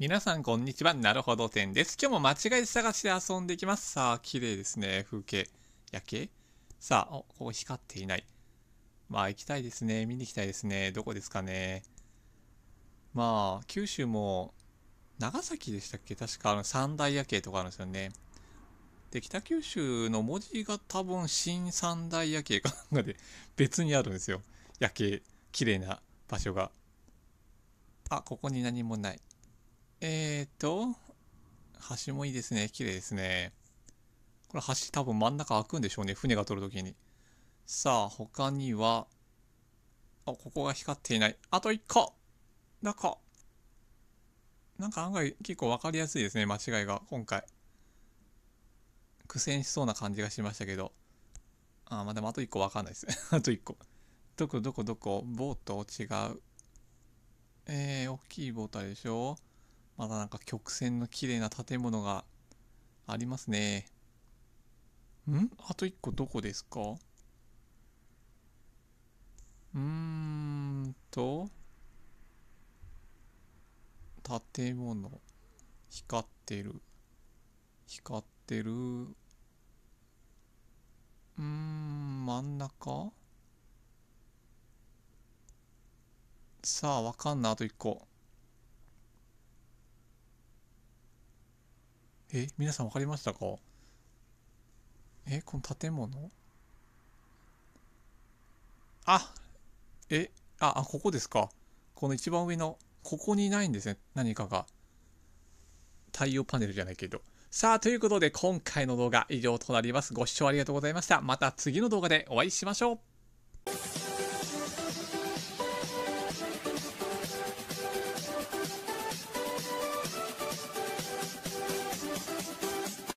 皆さんこんにちは。なるほど点です。今日も間違い探しで遊んでいきます。さあ、綺麗ですね。風景。夜景さあ、お、ここ光っていない。まあ、行きたいですね。見に行きたいですね。どこですかね。まあ、九州も、長崎でしたっけ確かあの三大夜景とかあるんですよね。で、北九州の文字が多分新三大夜景かなんかで別にあるんですよ。夜景、綺麗な場所が。あ、ここに何もない。えっ、ー、と、橋もいいですね。綺麗ですね。これ橋多分真ん中開くんでしょうね。船が取るときに。さあ、他には、あ、ここが光っていない。あと1個なんか、なんか案外結構わかりやすいですね。間違いが、今回。苦戦しそうな感じがしましたけど。あ、まあでもあと1個わかんないです。あと1個。どこどこどこボート違う。えー、大きいボートあるでしょまだなんか曲線の綺麗な建物がありますね。んあと1個どこですかうーんと、建物、光ってる、光ってる、うーん、真ん中さあ、わかんない、あと1個。え、皆さん分かりましたかえ、この建物あ、え、あ、あ、ここですか。この一番上の、ここにないんですね。何かが。太陽パネルじゃないけど。さあ、ということで今回の動画以上となります。ご視聴ありがとうございました。また次の動画でお会いしましょう。